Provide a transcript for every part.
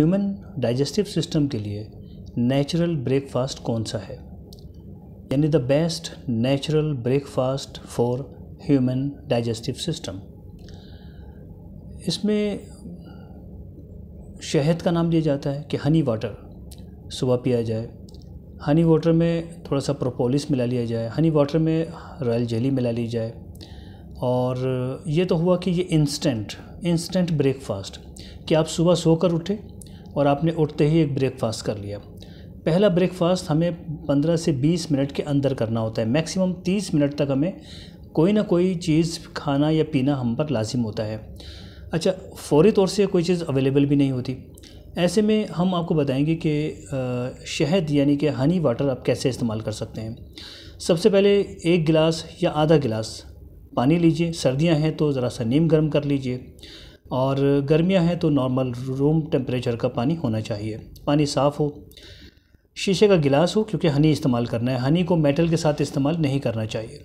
human digestive system के लिए natural breakfast कौन सा है यानी the best natural breakfast for human digestive system इसमें शहद का नाम दिया जाता है कि हनी वाटर सुबह पिया जाए हनी वाटर में थोड़ा सा प्रोपोलिस मिला लिया जाए हनी वाटर में रॉयल जेली मिला ली जाए और ये तो हुआ कि ये इंस्टेंट इंस्टेंट ब्रेकफास्ट कि आप सुबह सोकर उठे और आपने उठते ही एक ब्रेकफास्ट कर लिया पहला ब्रेकफास्ट हमें 15 से 20 मिनट के अंदर करना होता है मैक्सिमम 30 मिनट तक हमें कोई ना कोई चीज़ खाना या पीना हम पर लाजिम होता है अच्छा फौरी तौर से कोई चीज़ अवेलेबल भी नहीं होती ऐसे में हम आपको बताएंगे कि शहद यानी कि हनी वाटर आप कैसे इस्तेमाल कर सकते हैं सबसे पहले एक गिलास या आधा गिलास पानी लीजिए सर्दियां हैं तो ज़रा सा नीम गर्म कर लीजिए और गर्मियाँ हैं तो नॉर्मल रूम टेम्परेचर का पानी होना चाहिए पानी साफ़ हो शीशे का गिलास हो क्योंकि हनी इस्तेमाल करना है हनी को मेटल के साथ इस्तेमाल नहीं करना चाहिए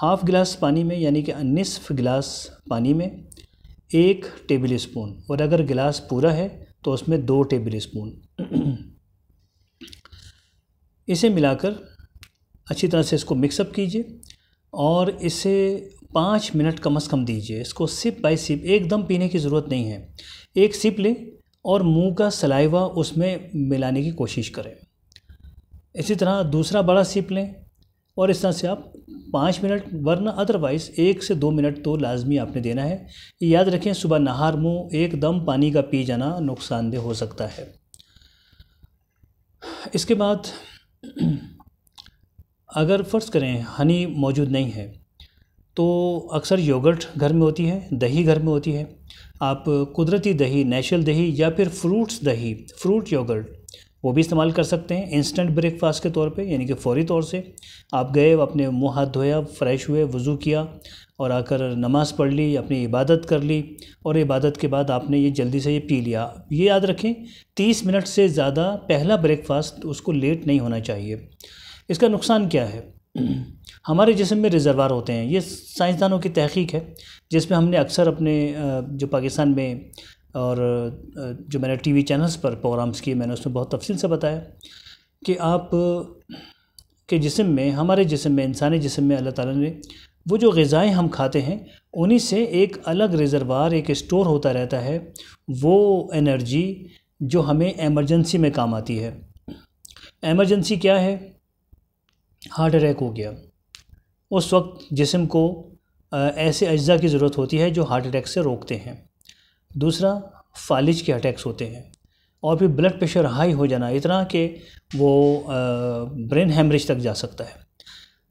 हाफ़ गिलास पानी में यानी कि नसफ़ गिलास पानी में एक टेबल स्पून और अगर गिलास पूरा है तो उसमें दो टेबल स्पून इसे मिलाकर अच्छी तरह से इसको मिक्सअप कीजिए और इसे पाँच मिनट कम अज़ कम दीजिए इसको सिप बाय सिप एकदम पीने की ज़रूरत नहीं है एक सिप लें और मुंह का सलाइवा उसमें मिलाने की कोशिश करें इसी तरह दूसरा बड़ा सिप लें और इस तरह से आप पाँच मिनट वरना अदरवाइज़ एक से दो मिनट तो लाजमी आपने देना है याद रखें सुबह नहार मुंह एकदम पानी का पी जाना नुकसानदेह हो सकता है इसके बाद अगर फ़र्ज़ करें हनी मौजूद नहीं है तो अक्सर योगर्ट घर में होती है दही घर में होती है आप कुदरती दही नेचुरल दही या फिर फ्रूट्स दही फ्रूट योगर्ट वो भी इस्तेमाल कर सकते हैं इंस्टेंट ब्रेकफास्ट के तौर पे यानी कि फ़ौरी तौर से आप गए अपने मुँह हाथ धोया फ्रेश हुए वज़ू किया और आकर नमाज़ पढ़ ली अपनी इबादत कर ली और इबादत के बाद आपने ये जल्दी से ये पी लिया ये याद रखें तीस मिनट से ज़्यादा पहला ब्रेकफास्ट उसको लेट नहीं होना चाहिए इसका नुकसान क्या है हमारे जिसम में रिजर्वार होते हैं ये साइंसदानों की तहकीक है जिसमें हमने अक्सर अपने जो पाकिस्तान में और जो मैंने टीवी चैनल्स पर प्रोग्राम्स किए मैंने उसमें बहुत तफसील से बताया कि आप के जिसम में हमारे जिसम में इंसानी जिसम में अल्लाह ताला ने वो जो गज़ाएँ हम खाते हैं उन्हीं से एक अलग रिजर्वार एक स्टोर होता रहता है वो एनर्जी जो हमें एमरजेंसी में काम आती है एमरजेंसी क्या है हार्ट अटैक हो गया उस वक्त जिसम को ऐसे अज्जा की ज़रूरत होती है जो हार्ट अटैक से रोकते हैं दूसरा फालिज के अटैक्स होते हैं और फिर ब्लड प्रेशर हाई हो जाना इतना कि वो ब्रेन हेमरेज तक जा सकता है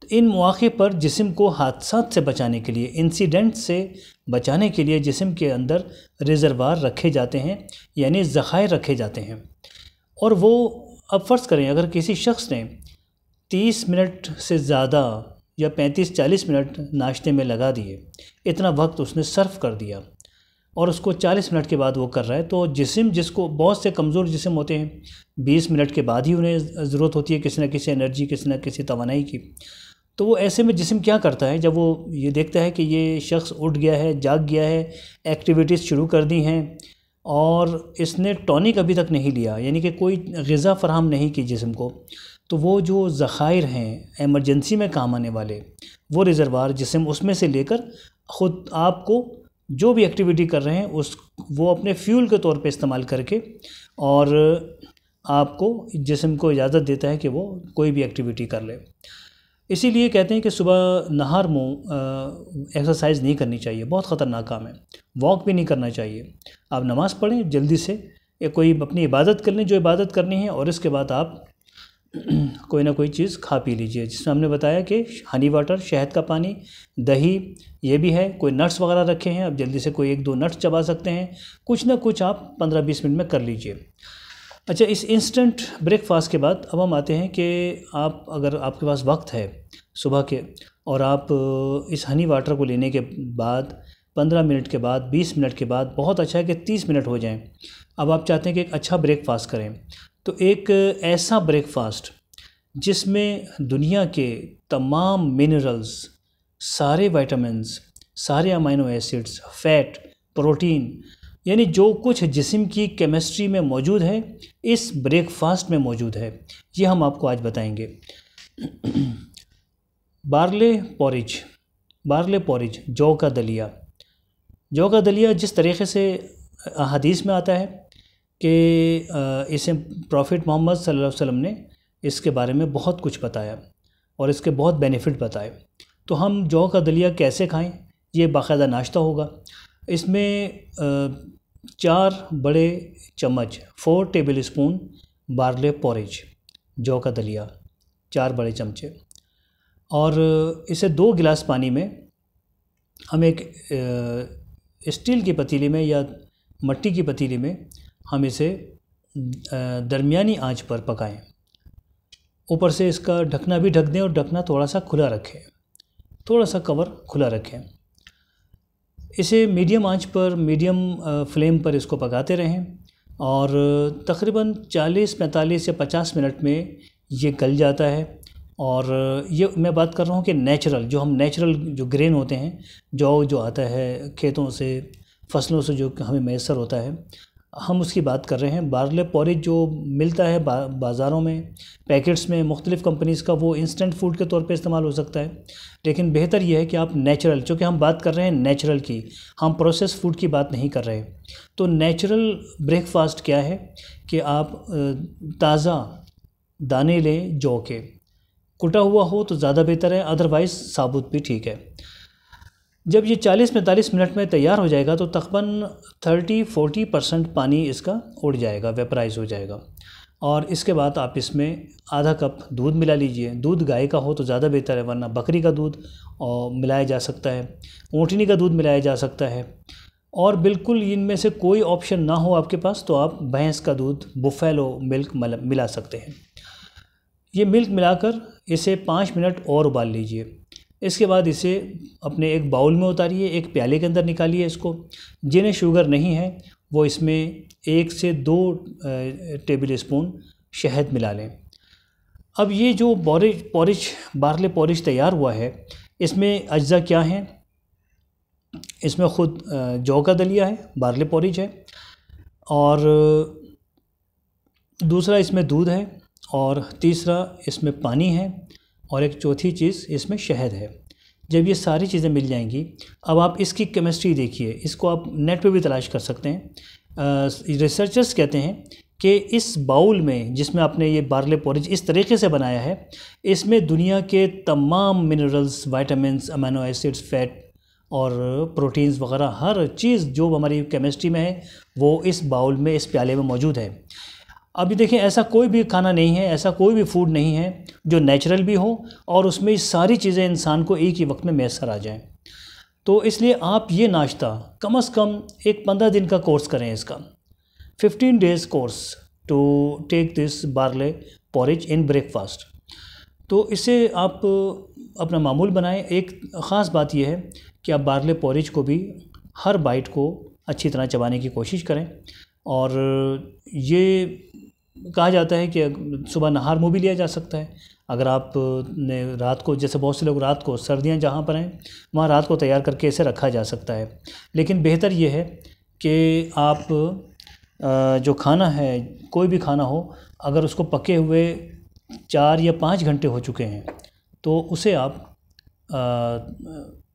तो इन मौक़े पर जिसम को हादसा से बचाने के लिए इंसिडेंट से बचाने के लिए जिसम के अंदर रिजर्वार रखे जाते हैं यानी ज़ख़ायर रखे जाते हैं और वो अब फ़र्ज़ करें अगर किसी शख्स ने तीस मिनट से ज़्यादा या पैंतीस चालीस मिनट नाश्ते में लगा दिए इतना वक्त उसने सर्फ़ कर दिया और उसको चालीस मिनट के बाद वो कर रहा है तो जिसम जिसको बहुत से कमज़ोर जिसम होते हैं बीस मिनट के बाद ही उन्हें ज़रूरत होती है किसी न किसी एनर्जी किसी न किसी तोानाई की तो वो ऐसे में जिसम क्या करता है जब वो ये देखता है कि ये शख्स उठ गया है जाग गया है एक्टिविटीज़ शुरू कर दी हैं और इसने टॉनिक अभी तक नहीं लिया यानी कि कोई गज़ा फराहम नहीं की जिसम को तो वो जो ज़ख़ायर हैं एमरजेंसी में काम आने वाले वो रिज़र्वार जिसम उसमें से लेकर ख़ुद आपको जो भी एक्टिविटी कर रहे हैं उस वो अपने फ्यूल के तौर पे इस्तेमाल करके और आपको जिसम को इजाज़त देता है कि वो कोई भी एक्टिविटी कर ले इसीलिए कहते हैं कि सुबह नहार मुँह एक्सरसाइज नहीं करनी चाहिए बहुत ख़तरनाक काम है वॉक भी नहीं करना चाहिए आप नमाज़ पढ़ें जल्दी से कोई अपनी इबादत कर लें जो इबादत करनी है और इसके बाद आप कोई ना कोई चीज़ खा पी लीजिए जिसमें हमने बताया कि हनी वाटर शहद का पानी दही ये भी है कोई नट्स वगैरह रखे हैं आप जल्दी से कोई एक दो नट्स चबा सकते हैं कुछ ना कुछ आप पंद्रह बीस मिनट में कर लीजिए अच्छा इस इंस्टेंट ब्रेकफास्ट के बाद अब हम आते हैं कि आप अगर आपके पास वक्त है सुबह के और आप इस हनी वाटर को लेने के बाद पंद्रह मिनट के बाद बीस मिनट के बाद बहुत अच्छा है कि तीस मिनट हो जाएं अब आप चाहते हैं कि एक अच्छा ब्रेकफास्ट करें तो एक ऐसा ब्रेकफास्ट जिसमें दुनिया के तमाम मिनरल्स सारे वाइटामस सारे अमाइनो एसिड्स फैट प्रोटीन यानी जो कुछ जिसम की केमिस्ट्री में मौजूद है इस ब्रेकफास्ट में मौजूद है ये हम आपको आज बताएंगे बारले पॉरिज बार्ले पॉरिज जौ का दलिया जौ का दलिया जिस तरीके से अदीस में आता है कि इसे प्रॉफिट मोहम्मद सल्लल्लाहु अलैहि वसल्लम ने इसके बारे में बहुत कुछ बताया और इसके बहुत बेनिफिट बताए तो हम जौ का दलिया कैसे खाएं ये बाकायदा नाश्ता होगा इसमें चार बड़े चम्मच four tablespoon barley porridge जौ का दलिया चार बड़े चमचे और इसे दो गिलास पानी में हम एक स्टील की पतीली में या मट्टी की पतीली में हम इसे दरमियानी आंच पर पकाएं ऊपर से इसका ढकना भी ढक दें और ढकना थोड़ा सा खुला रखें थोड़ा सा कवर खुला रखें इसे मीडियम आंच पर मीडियम फ्लेम पर इसको पकाते रहें और तकरीबन 40 45 या 50 मिनट में ये गल जाता है और ये मैं बात कर रहा हूँ कि नेचुरल जो हम नेचुरल जो ग्रेन होते हैं जौ जो आता है खेतों से फसलों से जो हमें मैसर होता है हम उसकी बात कर रहे हैं बार्ले पॉरेज जो मिलता है बा, बाज़ारों में पैकेट्स में मुख्तलिफ़ कंपनीज़ का वो इंस्टेंट फूड के तौर पे इस्तेमाल हो सकता है लेकिन बेहतर यह है कि आप नेचुरल चूँकि हम बात कर रहे हैं नेचुरल की हम प्रोसेस फूड की बात नहीं कर रहे तो नेचुरल ब्रेकफास्ट क्या है कि आप ताज़ा दाने लें जौ के कुटा हुआ हो तो ज़्यादा बेहतर है अदरवाइज़ साबुत भी ठीक है जब ये 40-45 मिनट में तैयार हो जाएगा तो तकबा 30-40 परसेंट पानी इसका उड़ जाएगा वेपराइज़ हो जाएगा और इसके बाद आप इसमें आधा कप दूध मिला लीजिए दूध गाय का हो तो ज़्यादा बेहतर है वरना बकरी का दूध और मिलाया जा सकता है ऊँटनी का दूध मिलाया जा सकता है और बिल्कुल इनमें से कोई ऑप्शन ना हो आपके पास तो आप भैंस का दूध बुफेलो मिल्क मिला सकते हैं ये मिल्क मिलाकर इसे पाँच मिनट और उबाल लीजिए इसके बाद इसे अपने एक बाउल में उतारिए एक प्याले के अंदर निकालिए इसको जिन्हें शुगर नहीं है वो इसमें एक से दो टेबल स्पून शहद मिला लें अब ये जो बॉरिज पॉरिज बारले पॉरिज तैयार हुआ है इसमें अज्जा क्या हैं इसमें ख़ुद जौ का दलिया है बारले पॉरिज है और दूसरा इसमें दूध है और तीसरा इसमें पानी है और एक चौथी चीज़ इसमें शहद है जब ये सारी चीज़ें मिल जाएंगी अब आप इसकी केमिस्ट्री देखिए इसको आप नेट पे भी तलाश कर सकते हैं रिसर्चर्स कहते हैं कि इस बाउल में जिसमें आपने ये बार्ले पोरिज इस तरीके से बनाया है इसमें दुनिया के तमाम minerals vitamin amino acids fat और प्रोटीन्स वगैरह हर चीज़ जो हमारी केमिस्ट्री में है वो इस बाउल में इस प्याले में मौजूद है अभी देखें ऐसा कोई भी खाना नहीं है ऐसा कोई भी फूड नहीं है जो नेचुरल भी हो और उसमें सारी चीज़ें इंसान को एक ही वक्त में मैसर आ जाएँ तो इसलिए आप ये नाश्ता कम अज़ कम एक पंद्रह दिन का कोर्स करें इसका fifteen days course to take this barley porridge in breakfast तो इसे आप अपना मामूल बनाएं एक ख़ास बात यह है कि आप बार्ले पॉरेज को भी हर बाइट को अच्छी तरह चबाने की कोशिश करें और ये कहा जाता है कि सुबह नहार मुँह भी लिया जा सकता है अगर आप ने रात को जैसे बहुत से लोग रात को सर्दियां जहां पर हैं वहां रात को तैयार करके इसे रखा जा सकता है लेकिन बेहतर ये है कि आप जो खाना है कोई भी खाना हो अगर उसको पके हुए चार या पाँच घंटे हो चुके हैं तो उसे आप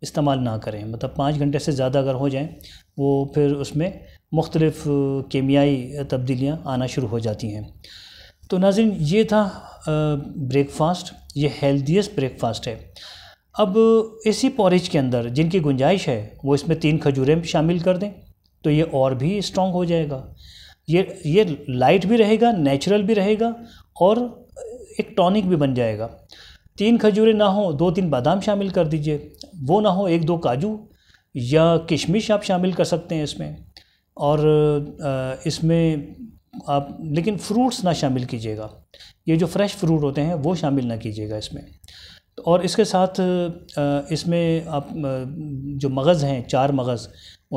इस्तेमाल ना करें मतलब पाँच घंटे से ज़्यादा अगर हो जाएँ वो फिर उसमें मुख्तलफ़ केमियाई तब्दीलियाँ आना शुरू हो जाती हैं तो नाजिन ये था ब्रेकफास्ट ये हेल्दीस्ट ब्रेकफास्ट है अब इसी पॉरेज के अंदर जिनकी गुंजाइश है वो इसमें तीन खजूरें शामिल कर दें तो ये और भी स्ट्रॉन्ग हो जाएगा ये ये लाइट भी रहेगा नेचुरल भी रहेगा और एक टॉनिक भी बन जाएगा तीन खजूरें ना हो दो तीन बादाम शामिल कर दीजिए वो ना हो एक दो काजू या किशमिश आप शामिल कर सकते हैं इसमें और इसमें आप लेकिन फ्रूट्स ना शामिल कीजिएगा ये जो फ्रेश फ्रूट होते हैं वो शामिल ना कीजिएगा इसमें और इसके साथ इसमें आप जो मगज़ हैं चार मगज़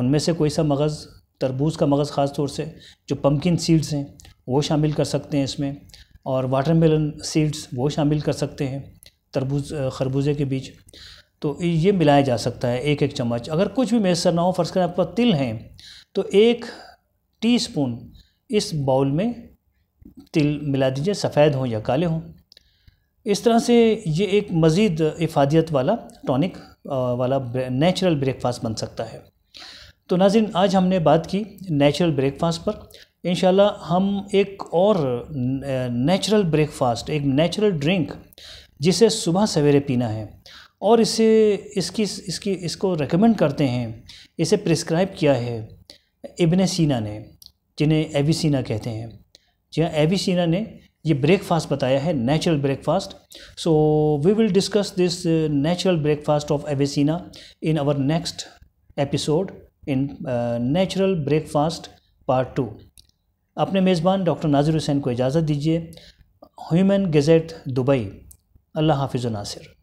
उनमें से कोई सा मगज़ तरबूज का मगज़ ख़ास तौर से जो पम्पकिन सीड्स हैं वो शामिल कर सकते हैं इसमें और वाटरमेलन सीड्स वो शामिल कर सकते हैं तरबूज खरबूजे के बीच तो ये मिलाया जा सकता है एक एक चम्मच अगर कुछ भी मैसर ना हो फ़र्ज़ करें आपका तिल हैं तो एक टीस्पून इस बाउल में तिल मिला दीजिए सफ़ेद हों या काले हों इस तरह से ये एक मज़ीद इफादियत वाला टॉनिक वाला नेचुरल ब्रेकफास्ट बन सकता है तो नाजिन आज हमने बात की नेचुरल ब्रेकफास्ट पर इन हम एक और नेचुरल ब्रेकफास्ट एक नेचुरल ड्रिंक जिसे सुबह सवेरे पीना है और इसे इसकी इसकी इसको रेकमेंड करते हैं इसे प्रिस्क्राइब किया है इब्ने सीना ने जिन्हें एविसीना कहते हैं जी हाँ एविसीना ने ये ब्रेकफास्ट बताया है natural breakfast so we will discuss this natural breakfast of Avicenna in our next episode in natural breakfast part two अपने मेज़बान डॉक्टर नाजिर हुसैन को इजाज़त दीजिए ह्यूमन गज़ेट दुबई अल्लाह हाफिज़ नासिर